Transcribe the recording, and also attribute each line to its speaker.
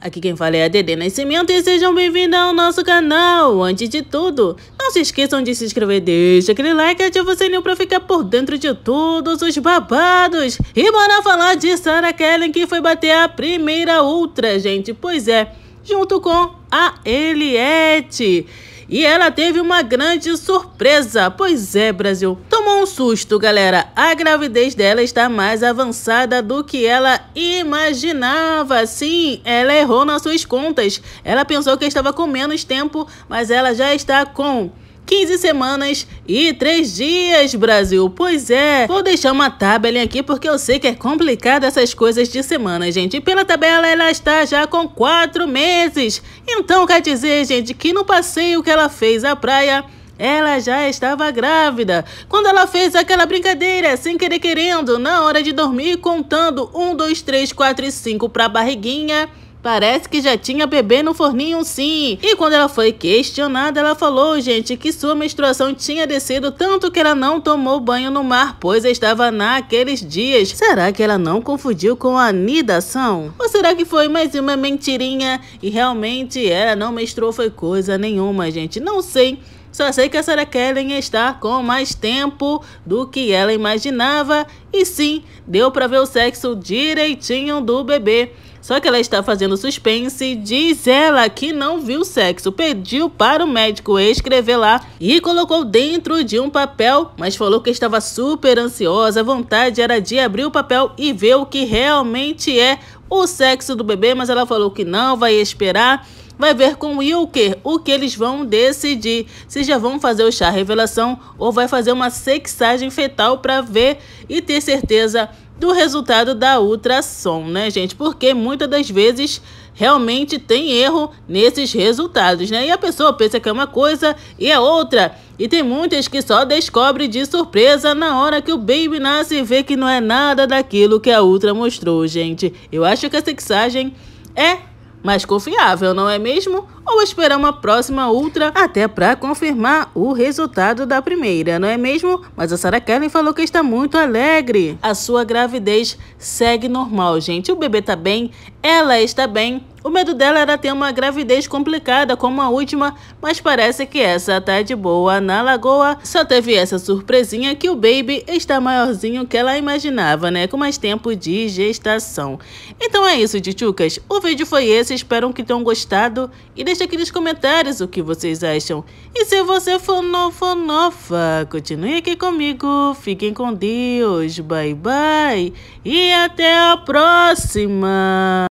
Speaker 1: aqui quem fala é a Dede Nascimento e sejam bem-vindos ao nosso canal. Antes de tudo, não se esqueçam de se inscrever, deixa aquele like e ativa o sininho pra ficar por dentro de todos os babados. E bora falar de Sarah Kellen que foi bater a primeira ultra, gente, pois é, junto com a Eliette. E ela teve uma grande surpresa. Pois é, Brasil. Tomou um susto, galera. A gravidez dela está mais avançada do que ela imaginava. Sim, ela errou nas suas contas. Ela pensou que estava com menos tempo, mas ela já está com 15 semanas e 3 dias, Brasil. Pois é, vou deixar uma tabelinha aqui porque eu sei que é complicado essas coisas de semana, gente. pela tabela ela está já com 4 meses. Então quer dizer, gente, que no passeio que ela fez à praia, ela já estava grávida. Quando ela fez aquela brincadeira, sem querer querendo, na hora de dormir, contando 1, 2, 3, 4 e 5 para a barriguinha, Parece que já tinha bebê no forninho sim. E quando ela foi questionada, ela falou, gente, que sua menstruação tinha descido tanto que ela não tomou banho no mar, pois estava naqueles dias. Será que ela não confundiu com a anidação? Ou será que foi mais uma mentirinha? E realmente ela não menstruou foi coisa nenhuma, gente. Não sei. Só sei que a Sarah Kellen está com mais tempo do que ela imaginava e sim, deu para ver o sexo direitinho do bebê. Só que ela está fazendo suspense, diz ela que não viu sexo, pediu para o médico escrever lá e colocou dentro de um papel, mas falou que estava super ansiosa, a vontade era de abrir o papel e ver o que realmente é o sexo do bebê, mas ela falou que não, vai esperar vai ver com o Wilker o que eles vão decidir, se já vão fazer o chá revelação ou vai fazer uma sexagem fetal para ver e ter certeza do resultado da ultrassom, né, gente? Porque muitas das vezes realmente tem erro nesses resultados, né? E a pessoa pensa que é uma coisa e é outra. E tem muitas que só descobre de surpresa na hora que o baby nasce e vê que não é nada daquilo que a ultra mostrou, gente. Eu acho que a sexagem é mais confiável, não é mesmo? Ou esperar uma próxima ultra até para confirmar o resultado da primeira, não é mesmo? Mas a Sarah Kellen falou que está muito alegre. A sua gravidez segue normal, gente. O bebê está bem, ela está bem o medo dela era ter uma gravidez complicada como a última, mas parece que essa tá de boa na lagoa. Só teve essa surpresinha que o baby está maiorzinho que ela imaginava, né? Com mais tempo de gestação. Então é isso, tchucas. O vídeo foi esse, espero que tenham gostado. E deixa aqui nos comentários o que vocês acham. E se você for novo nova, continue aqui comigo. Fiquem com Deus. Bye, bye. E até a próxima.